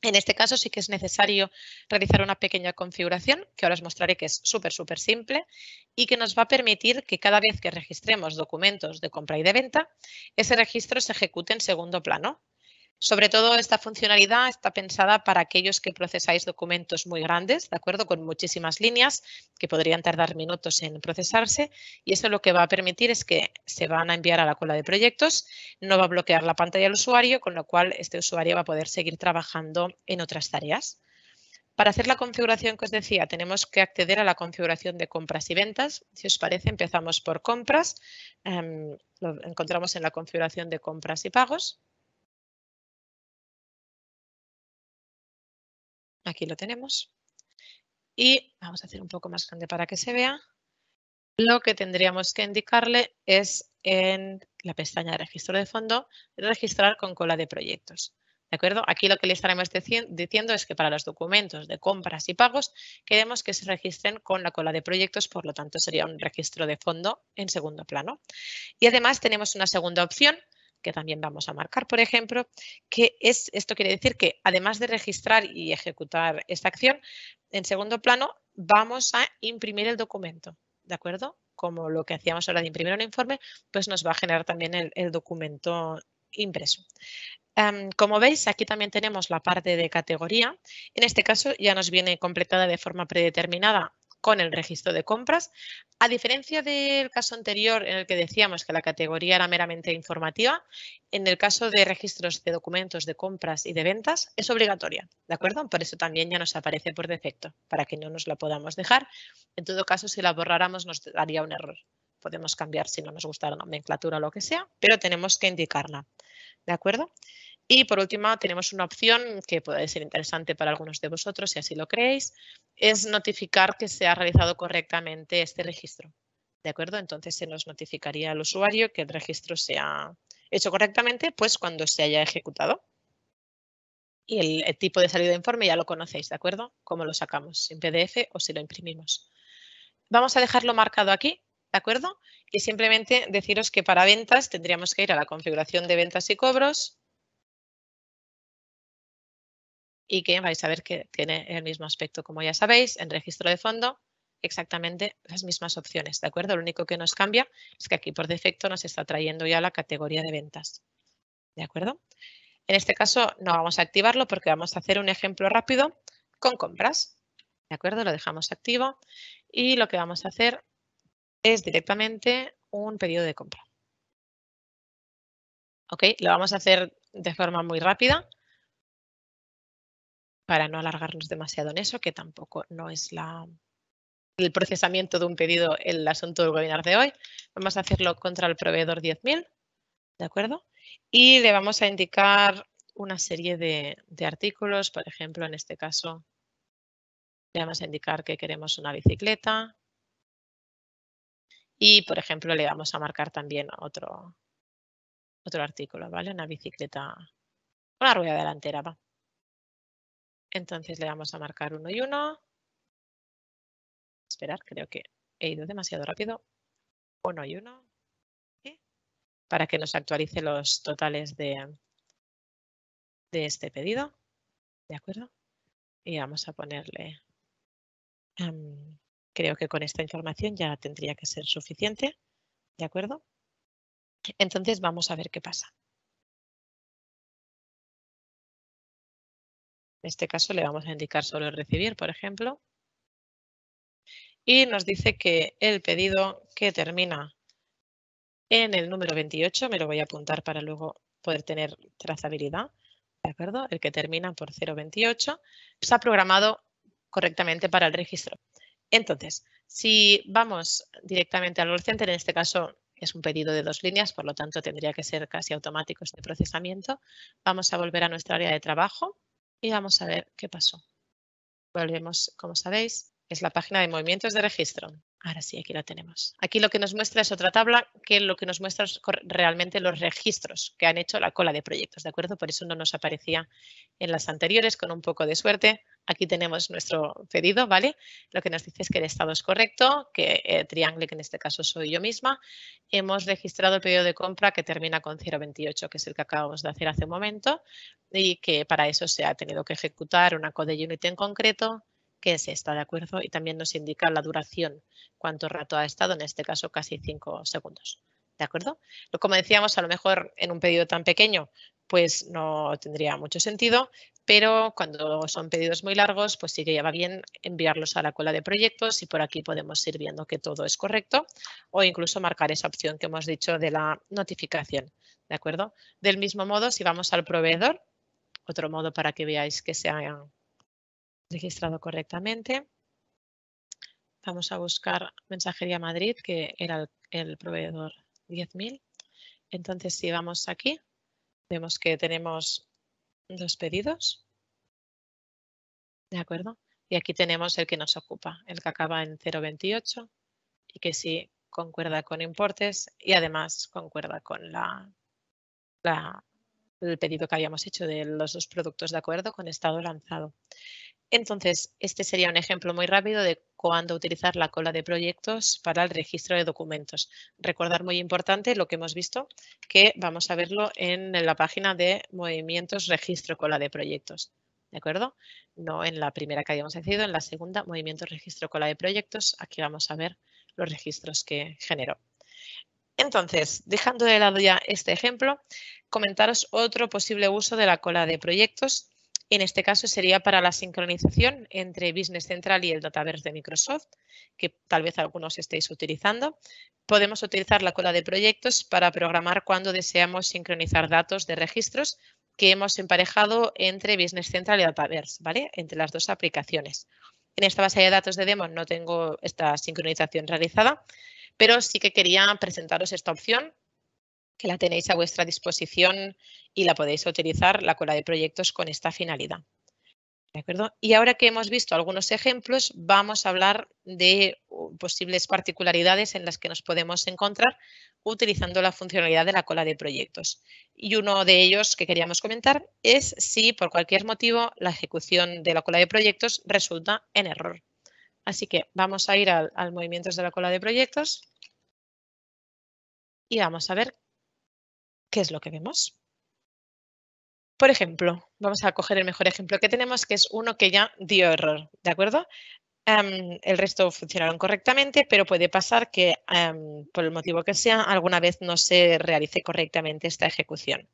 En este caso sí que es necesario realizar una pequeña configuración, que ahora os mostraré que es súper, súper simple y que nos va a permitir que cada vez que registremos documentos de compra y de venta, ese registro se ejecute en segundo plano, sobre todo esta funcionalidad está pensada para aquellos que procesáis documentos muy grandes, ¿de acuerdo? Con muchísimas líneas que podrían tardar minutos en procesarse y eso lo que va a permitir es que se van a enviar a la cola de proyectos, no va a bloquear la pantalla del usuario, con lo cual este usuario va a poder seguir trabajando en otras tareas. Para hacer la configuración que os decía, tenemos que acceder a la configuración de compras y ventas. Si os parece, empezamos por compras. Em, lo encontramos en la configuración de compras y pagos. Aquí lo tenemos. Y vamos a hacer un poco más grande para que se vea. Lo que tendríamos que indicarle es en la pestaña de registro de fondo, registrar con cola de proyectos. ¿De acuerdo? Aquí lo que le estaremos diciendo es que para los documentos de compras y pagos queremos que se registren con la cola de proyectos, por lo tanto sería un registro de fondo en segundo plano. Y además tenemos una segunda opción que también vamos a marcar, por ejemplo, que es, esto quiere decir que además de registrar y ejecutar esta acción, en segundo plano vamos a imprimir el documento, ¿de acuerdo? Como lo que hacíamos ahora de imprimir un informe, pues nos va a generar también el, documento impreso. Em, como veis, aquí también tenemos la parte de categoría. En este caso ya nos viene completada de forma predeterminada con el registro de compras. A diferencia del caso anterior en el que decíamos que la categoría era meramente informativa, en el caso de registros de documentos de compras y de ventas es obligatoria, ¿de acuerdo? Por eso también ya nos aparece por defecto, para que no nos la podamos dejar. En todo caso, si la borráramos nos daría un error. Podemos cambiar si no nos gusta la nomenclatura o lo que sea, pero tenemos que indicarla, ¿de acuerdo? Y por último, tenemos una opción que puede ser interesante para algunos de vosotros, si así lo creéis, es notificar que se ha realizado correctamente este registro. ¿De acuerdo? Entonces se nos notificaría al usuario que el registro se ha hecho correctamente, pues cuando se haya ejecutado. Y el, el tipo de salida de informe ya lo conocéis, ¿de acuerdo? Cómo lo sacamos, en PDF o si lo imprimimos. Vamos a dejarlo marcado aquí, ¿de acuerdo? Y simplemente deciros que para ventas tendríamos que ir a la configuración de ventas y cobros, y que vais a ver que tiene el mismo aspecto, como ya sabéis, en registro de fondo, exactamente las mismas opciones, ¿de acuerdo? Lo único que nos cambia es que aquí por defecto nos está trayendo ya la categoría de ventas, ¿de acuerdo? En este caso no vamos a activarlo porque vamos a hacer un ejemplo rápido con compras, ¿de acuerdo? Lo dejamos activo y lo que vamos a hacer es directamente un pedido de compra. lo vamos a hacer de forma muy rápida para no alargarnos demasiado en eso, que tampoco no es el procesamiento de un pedido el asunto del webinar de hoy. Vamos a hacerlo contra el proveedor 10.000, ¿de acuerdo? Y le vamos a indicar una serie de, artículos, por ejemplo, en este caso le vamos a indicar que queremos una bicicleta y, por ejemplo, le vamos a marcar también otro, otro artículo, ¿vale? Una bicicleta, una rueda delantera, va. Entonces le vamos a marcar uno y uno. Esperar, creo que he ido demasiado rápido. 1 y uno, Para que nos actualice los totales de, este pedido. ¿De acuerdo? Y vamos a ponerle... Em, creo que con esta información ya tendría que ser suficiente. ¿De acuerdo? Entonces vamos a ver qué pasa. En este caso le vamos a indicar solo recibir, por ejemplo. Y nos dice que el pedido que termina en el número 28, me lo voy a apuntar para luego poder tener trazabilidad, ¿de acuerdo? El que termina por 028, está programado correctamente para el registro. Entonces, si vamos directamente al reciente center, en este caso es un pedido de dos líneas, por lo tanto tendría que ser casi automático este procesamiento. Vamos a volver a nuestra área de trabajo y vamos a ver qué pasó. Volvemos, como sabéis, es la página de movimientos de registro. Ahora sí, aquí lo tenemos. Aquí lo que nos muestra es otra tabla que lo que nos muestra realmente los registros que han hecho la cola de proyectos, ¿de acuerdo? Por eso no nos aparecía en las anteriores, con un poco de suerte. Aquí tenemos nuestro pedido, ¿vale? Lo que nos dice es que el estado es correcto, que Triangle, que en este caso soy yo misma, hemos registrado el pedido de compra que termina con 028, que es el que acabamos de hacer hace un momento, y que para eso se ha tenido que ejecutar una code unit en concreto, que es esta, ¿de acuerdo? Y también nos indica la duración, cuánto rato ha estado, en este caso casi 5 segundos, ¿de acuerdo? Como decíamos, a lo mejor en un pedido tan pequeño, pues no tendría mucho sentido, pero cuando son pedidos muy largos, pues sí que ya va bien enviarlos a la cola de proyectos y por aquí podemos ir viendo que todo es correcto o incluso marcar esa opción que hemos dicho de la notificación, ¿de acuerdo? Del mismo modo, si vamos al proveedor, otro modo para que veáis que se han registrado correctamente. Vamos a buscar Mensajería Madrid, que era el, proveedor 10.000. Entonces, si vamos aquí, vemos que tenemos los pedidos. ¿De acuerdo? Y aquí tenemos el que nos ocupa, el que acaba en 028 y que sí concuerda con importes y además concuerda con la el pedido que habíamos hecho de los dos productos de acuerdo con estado lanzado. Entonces, este sería un ejemplo muy rápido de cuándo utilizar la cola de proyectos para el registro de documentos. Recordar muy importante lo que hemos visto, que vamos a verlo en la página de movimientos registro cola de proyectos. ¿De acuerdo? No en la primera que habíamos decidido, en la segunda, movimientos registro cola de proyectos. Aquí vamos a ver los registros que generó. Entonces, dejando de lado ya este ejemplo, comentaros otro posible uso de la cola de proyectos en este caso sería para la sincronización entre Business Central y el Dataverse de Microsoft, que tal vez algunos estéis utilizando. Podemos utilizar la cola de proyectos para programar cuando deseamos sincronizar datos de registros que hemos emparejado entre Business Central y Dataverse, ¿vale? Entre las dos aplicaciones. En esta base de datos de demo no tengo esta sincronización realizada, pero sí que quería presentaros esta opción que la tenéis a vuestra disposición y la podéis utilizar la cola de proyectos con esta finalidad. ¿De Y ahora que hemos visto algunos ejemplos, vamos a hablar de uh, posibles particularidades en las que nos podemos encontrar utilizando la funcionalidad de la cola de proyectos. Y uno de ellos que queríamos comentar es si por cualquier motivo la ejecución de la cola de proyectos resulta en error. Así que vamos a ir al, al movimientos de la cola de proyectos y vamos a ver ¿qué es lo que vemos? Por ejemplo, vamos a coger el mejor ejemplo que tenemos, que es uno que ya dio error, ¿de acuerdo? Em, el resto funcionaron correctamente, pero puede pasar que, em, por el motivo que sea, alguna vez no se realice correctamente esta ejecución.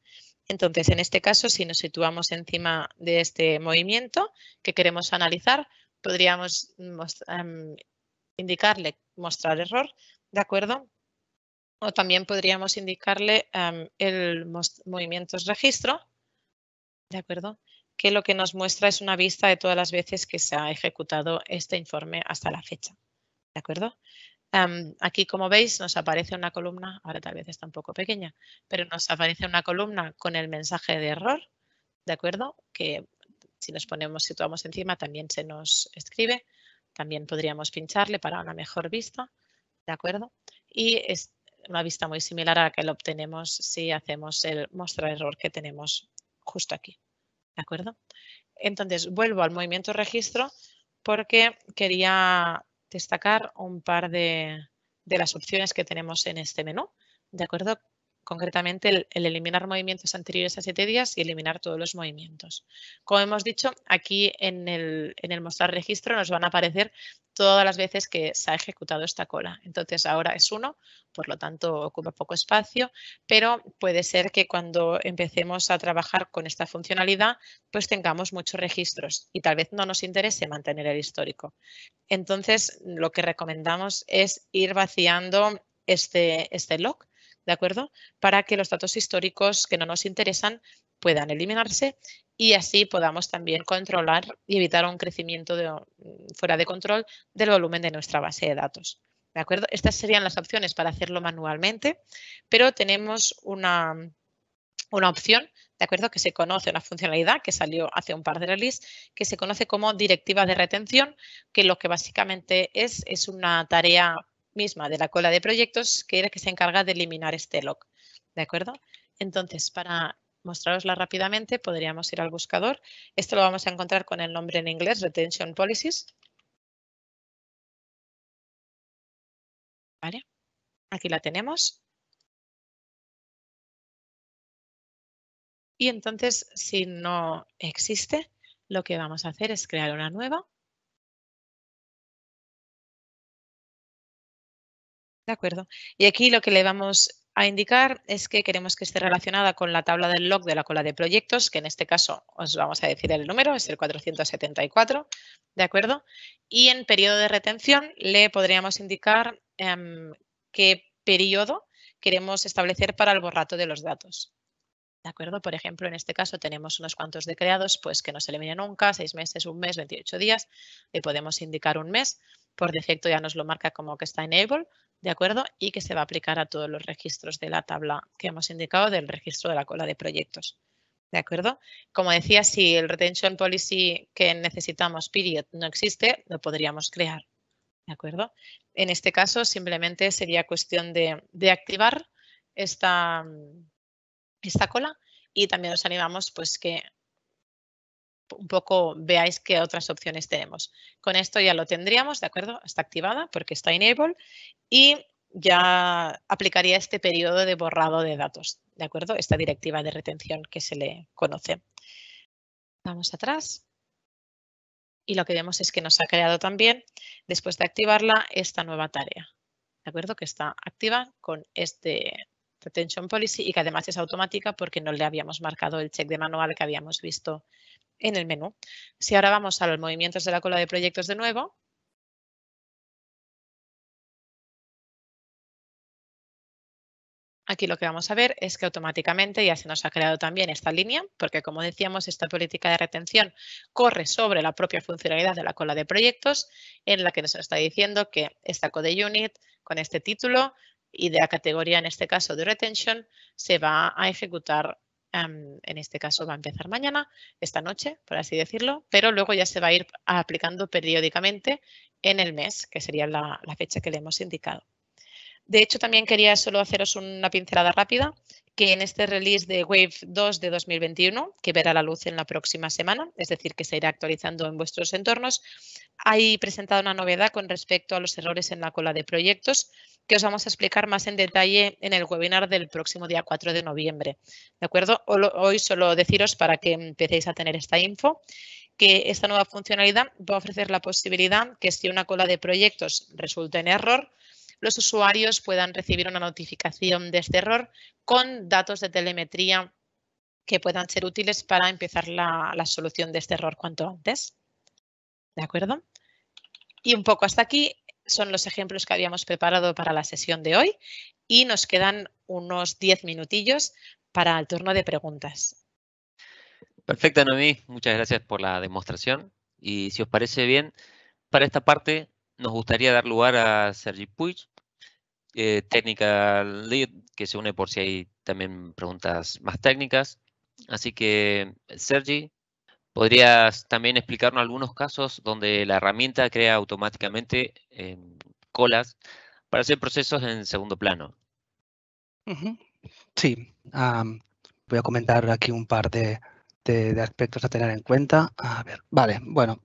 Entonces, en este caso, si nos situamos encima de este movimiento que queremos analizar, podríamos em, indicarle mostrar error, ¿de acuerdo? o también podríamos indicarle em, el movimientos registro, ¿de acuerdo? Que lo que nos muestra es una vista de todas las veces que se ha ejecutado este informe hasta la fecha, ¿de acuerdo? Em, aquí, como veis, nos aparece una columna, ahora tal vez está un poco pequeña, pero nos aparece una columna con el mensaje de error, ¿de acuerdo? Que si nos ponemos, situamos encima, también se nos escribe. También podríamos pincharle para una mejor vista, ¿de acuerdo? Y una vista muy similar a la que obtenemos si hacemos el mostrar error que tenemos justo aquí. ¿De acuerdo? Entonces, vuelvo al movimiento registro porque quería destacar un par de, de las opciones que tenemos en este menú. ¿De acuerdo? concretamente el, eliminar movimientos anteriores a 7 días y eliminar todos los movimientos. Como hemos dicho, aquí en el, mostrar registro nos van a aparecer todas las veces que se ha ejecutado esta cola. Entonces ahora es uno, por lo tanto ocupa poco espacio, pero puede ser que cuando empecemos a trabajar con esta funcionalidad pues tengamos muchos registros y tal vez no nos interese mantener el histórico. Entonces lo que recomendamos es ir vaciando este, este log ¿de acuerdo? Para que los datos históricos que no nos interesan puedan eliminarse y así podamos también controlar y evitar un crecimiento mm, fuera de control del volumen de nuestra base de datos. ¿De acuerdo? Estas serían las opciones para hacerlo manualmente, pero tenemos una, una opción, ¿de acuerdo? Que se conoce, una funcionalidad que salió hace un par de releases que se conoce como directiva de retención, que lo que básicamente es, es una tarea misma de la cola de proyectos, que era que se encarga de eliminar este log. ¿De acuerdo? Entonces, para mostrarosla rápidamente, podríamos ir al buscador. Esto lo vamos a encontrar con el nombre en inglés, Retention Policies. ¿Vale? Aquí la tenemos. Y entonces, si no existe, lo que vamos a hacer es crear una nueva. De acuerdo. Y aquí lo que le vamos a indicar es que queremos que esté relacionada con la tabla del log de la cola de proyectos, que en este caso os vamos a decir el número, es el 474, ¿de acuerdo? Y en periodo de retención le podríamos indicar em, qué periodo queremos establecer para el borrato de los datos. ¿De acuerdo? Por ejemplo, en este caso tenemos unos cuantos de creados pues, que no se eliminan nunca, seis meses, un mes, 28 días. Le podemos indicar un mes. Por defecto ya nos lo marca como que está enable, ¿de acuerdo? Y que se va a aplicar a todos los registros de la tabla que hemos indicado del registro de la cola de proyectos. ¿De acuerdo? Como decía, si el retention policy que necesitamos, period, no existe, lo podríamos crear. ¿De acuerdo? En este caso, simplemente sería cuestión de, activar esta, mm, esta cola y también os animamos pues que un poco veáis qué otras opciones tenemos. Con esto ya lo tendríamos, ¿de acuerdo? Está activada porque está enable y ya aplicaría este periodo de borrado de datos, ¿de acuerdo? Esta directiva de retención que se le conoce. Vamos atrás. Y lo que vemos es que nos ha creado también, después de activarla, esta nueva tarea, ¿de acuerdo? Que está activa con este retention policy y que además es automática porque no le habíamos marcado el check de manual que habíamos visto en el menú. Si ahora vamos a los movimientos de la cola de proyectos de nuevo, Aquí lo que vamos a ver es que automáticamente ya se nos ha creado también esta línea, porque como decíamos, esta política de retención corre sobre la propia funcionalidad de la cola de proyectos, en la que nos está diciendo que esta code unit con este título y de la categoría, en este caso de retention, se va a ejecutar Em, en este caso va a empezar mañana, esta noche, por así decirlo, pero luego ya se va a ir aplicando periódicamente en el mes, que sería la fecha que le hemos indicado. De hecho, también quería solo haceros una pincelada rápida, que en este release de Wave 2 de 2021, que verá la luz en la próxima semana, es decir, que se irá actualizando en vuestros entornos, hay presentado una novedad con respecto a los errores en la cola de proyectos que os vamos a explicar más en detalle en el webinar del próximo día 4 de noviembre. ¿De acuerdo? Hoy solo deciros para que empecéis a tener esta info que esta nueva funcionalidad va a ofrecer la posibilidad que si una cola de proyectos resulta en error, los usuarios puedan recibir una notificación de este error con datos de telemetría que puedan ser útiles para empezar la, solución de este error cuanto antes. ¿De acuerdo? Y un poco hasta aquí son los ejemplos que habíamos preparado para la sesión de hoy y nos quedan unos 10 minutillos para el turno de preguntas. Perfecto, Noemí. Muchas gracias por la demostración. Y si os parece bien, para esta parte nos gustaría dar lugar a Sergi Puig, eh, técnica lead, que se une por si hay también preguntas más técnicas. Así que, Sergi, ¿podrías también explicarnos algunos casos donde la herramienta crea automáticamente eh, colas para hacer procesos en segundo plano? Sí, voy a comentar aquí un par de, aspectos a tener en cuenta. A ver, vale, bueno,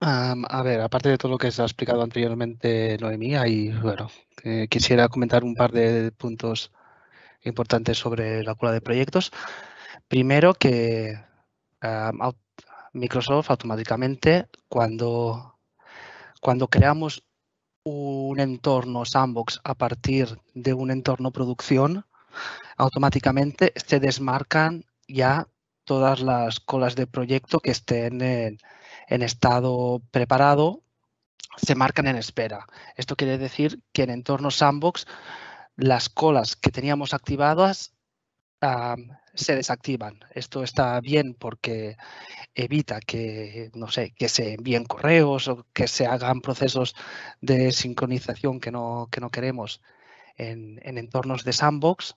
a ver, aparte de todo lo que se ha explicado anteriormente Noemí, hay, bueno, eh, quisiera comentar un par de puntos importantes sobre la cola de proyectos. Primero, que Microsoft automáticamente, cuando, cuando creamos un entorno sandbox a partir de un entorno producción, automáticamente se desmarcan ya todas las colas de proyecto que estén en en estado preparado se marcan en espera. Esto quiere decir que en entornos sandbox las colas que teníamos activadas se desactivan. Esto está bien porque evita que, no sé, que se envíen correos o que se hagan procesos de sincronización que no, que no queremos en, en entornos de sandbox.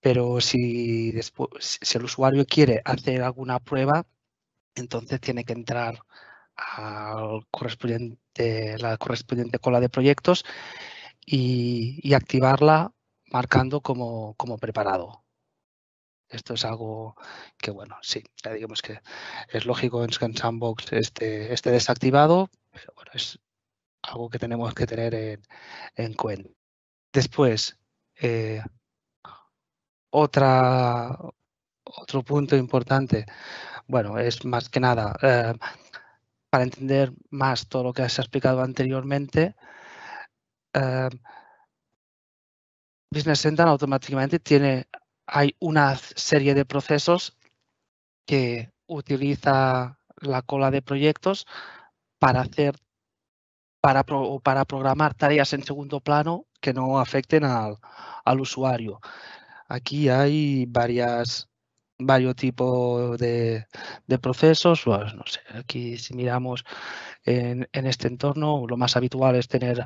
Pero si, después, si el usuario quiere hacer alguna prueba, entonces tiene que entrar al correspondiente, la correspondiente cola de proyectos y, activarla marcando como, preparado. Esto es algo que, bueno, sí, ya digamos que es lógico en Sandbox esté este desactivado, pero bueno, es algo que tenemos que tener en, en cuenta. Después, eh, otra, otro punto importante bueno, es más que nada eh, para entender más todo lo que se ha explicado anteriormente. Eh, Business Central automáticamente tiene, hay una serie de procesos que utiliza la cola de proyectos para hacer para, para programar tareas en segundo plano que no afecten al, al usuario. Aquí hay varias, varios tipos de, procesos. Pues, no sé, aquí si miramos en, en, este entorno, lo más habitual es tener,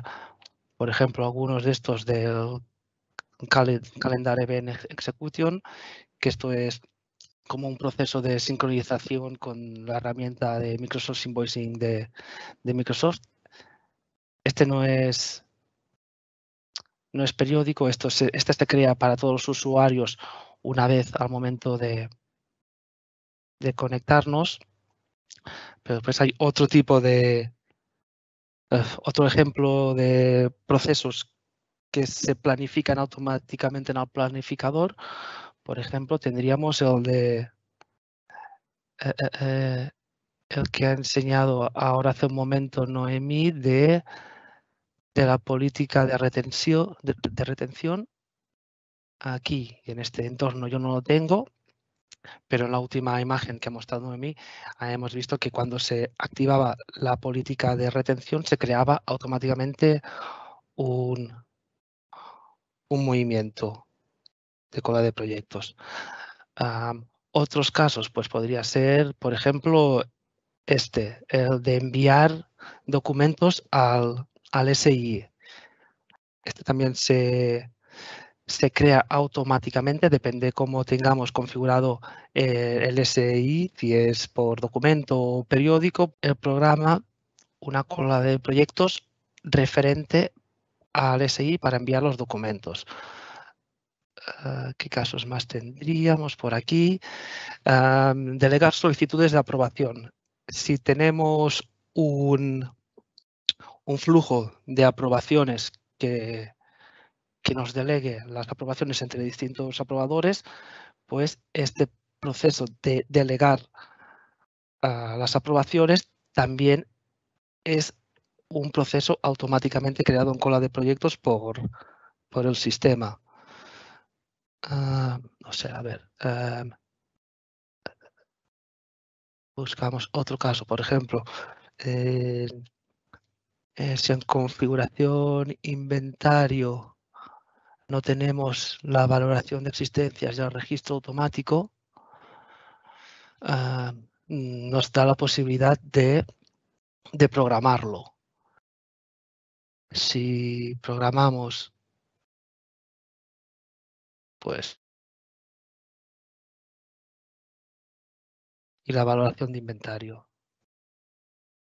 por ejemplo, algunos de estos del calendar event execution, que esto es como un proceso de sincronización con la herramienta de Microsoft Invoicing de, de Microsoft. Este no es no es periódico, esto se, este se crea para todos los usuarios una vez al momento de, conectarnos. Pero después pues hay otro tipo de, otro ejemplo de procesos que se planifican automáticamente en el planificador. Por ejemplo, tendríamos el de eh, eh, eh, el que ha enseñado ahora hace un momento Noemí de, de la política de retención, de retención aquí, en este entorno yo no lo tengo, pero en la última imagen que ha mostrado de mí ah, hemos visto que cuando se activaba la política de retención se creaba automáticamente un, un movimiento de cola de proyectos. Ah, otros casos, pues podría ser, por ejemplo, este, el de enviar documentos al, al SI. E. Este también se, se crea automáticamente, depende cómo tengamos configurado eh, el SI, si es por documento o periódico, el programa una cola de proyectos referente al SI para enviar los documentos. Ah, ¿Qué casos más tendríamos por aquí? Ah, delegar solicitudes de aprobación. Si tenemos un, un flujo de aprobaciones que que nos delegue las aprobaciones entre distintos aprobadores, pues este proceso de delegar ah, las aprobaciones también es un proceso automáticamente creado en cola de proyectos por, por el sistema. Ah, no sé, a ver. Ah, buscamos otro caso, por ejemplo. Eh, eh, si en configuración, inventario, no tenemos la valoración de existencias y el registro automático, ah, mm, nos da la posibilidad de, de programarlo. Si programamos, pues, y la valoración de inventario.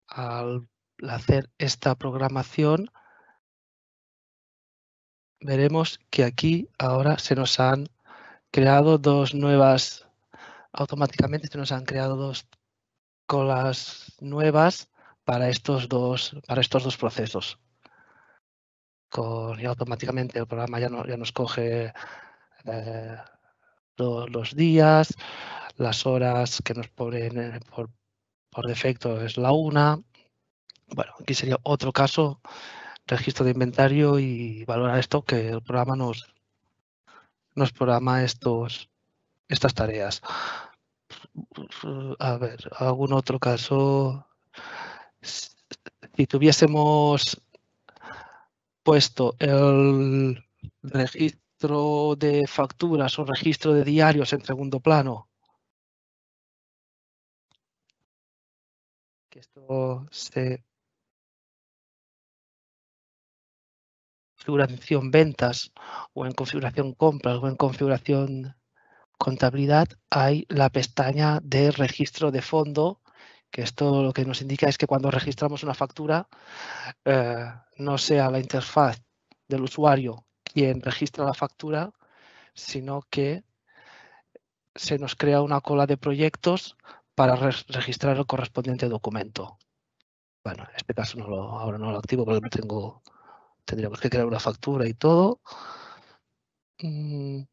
Al hacer esta programación, veremos que aquí ahora se nos han creado dos nuevas, automáticamente se nos han creado dos colas nuevas para estos dos, para estos dos procesos. y automáticamente el programa ya, no, ya nos coge eh, los, días, las horas que nos ponen eh, por, por defecto es la una. Bueno, aquí sería otro caso registro de inventario y valorar esto, que el programa nos, nos programa estos, estas tareas. A ver, algún otro caso. Si tuviésemos puesto el registro de facturas o registro de diarios en segundo plano, que esto se configuración ventas o en configuración compras o en configuración contabilidad hay la pestaña de registro de fondo, que esto lo que nos indica es que cuando registramos una factura eh, no sea la interfaz del usuario quien registra la factura, sino que se nos crea una cola de proyectos para registrar el correspondiente documento. Bueno, en este caso ahora no lo activo porque no tengo tendríamos que crear una factura y todo. Mm.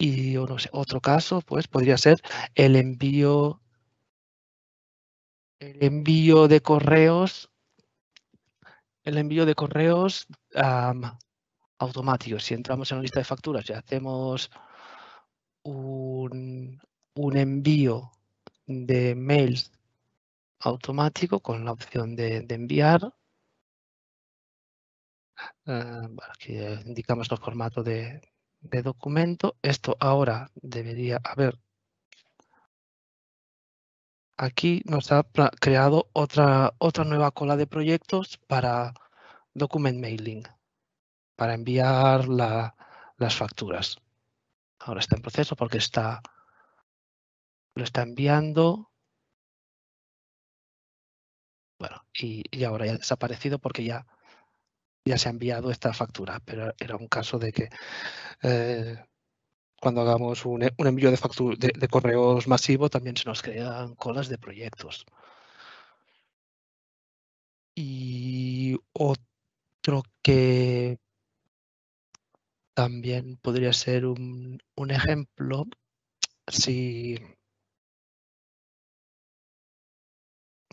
Y otro caso, pues podría ser el envío, el envío de correos, el envío de correos automáticos. Si entramos en una lista de facturas y hacemos un, envío de mails automático con la opción de enviar, Ah, aquí eh, indicamos los formatos de, documento. Esto ahora debería haber aquí nos ha creado otra, otra nueva cola de proyectos para document mailing, para enviar las facturas. Ahora está en proceso porque está, lo está enviando. Bueno, y, y ahora ya ha desaparecido porque ya ya se ha enviado esta factura, pero era un caso de que eh, cuando hagamos un, envío de, factura, de, correos masivo también se nos crean colas de proyectos. Y otro que también podría ser un, ejemplo,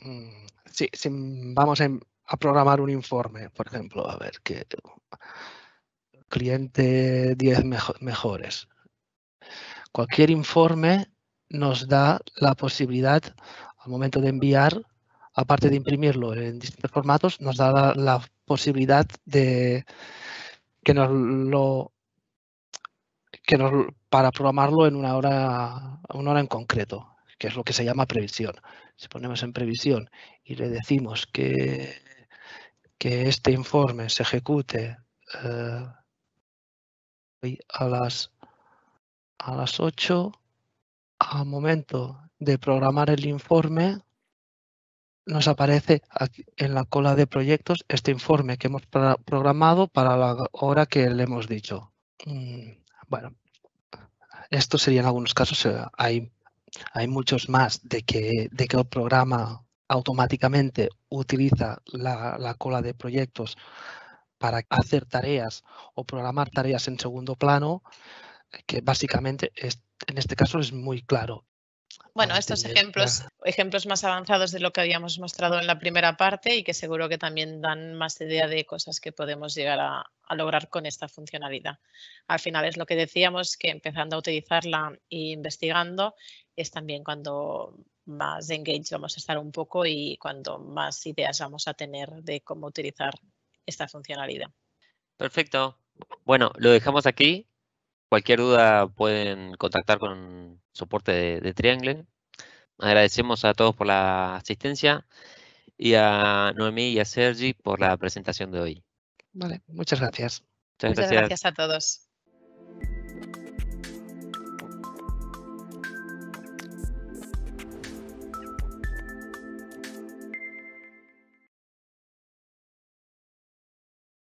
mm, si... si, vamos a a programar un informe, por ejemplo, a ver, que cliente 10 mejores. Cualquier informe nos da la posibilidad, al momento de enviar, aparte de imprimirlo en distintos formatos, nos da la, posibilidad de que nos lo que nos, para programarlo en una hora, una hora en concreto, que es lo que se llama previsión. Si ponemos en previsión y le decimos que que este informe se ejecute eh, a, las, a las 8, a momento de programar el informe, nos aparece en la cola de proyectos este informe que hemos programado para la hora que le hemos dicho. Mm, bueno, esto sería en algunos casos, eh, hay, hay muchos más de que, de que el programa automáticamente utiliza la, cola de proyectos para hacer tareas o programar tareas en segundo plano, que básicamente es, en este caso es muy claro. Bueno, ah, estos ejemplos, ejemplos más avanzados de lo que habíamos mostrado en la primera parte y que seguro que también dan más idea de cosas que podemos llegar a, lograr con esta funcionalidad. Al final es lo que decíamos, que empezando a utilizarla e investigando es también cuando más engage vamos a estar un poco y cuando más ideas vamos a tener de cómo utilizar esta funcionalidad. Perfecto. Bueno, lo dejamos aquí. Cualquier duda pueden contactar con soporte de, de Triangle. Agradecemos a todos por la asistencia y a Noemí y a Sergi por la presentación de hoy. Vale, muchas gracias. Muchas, gracias a todos.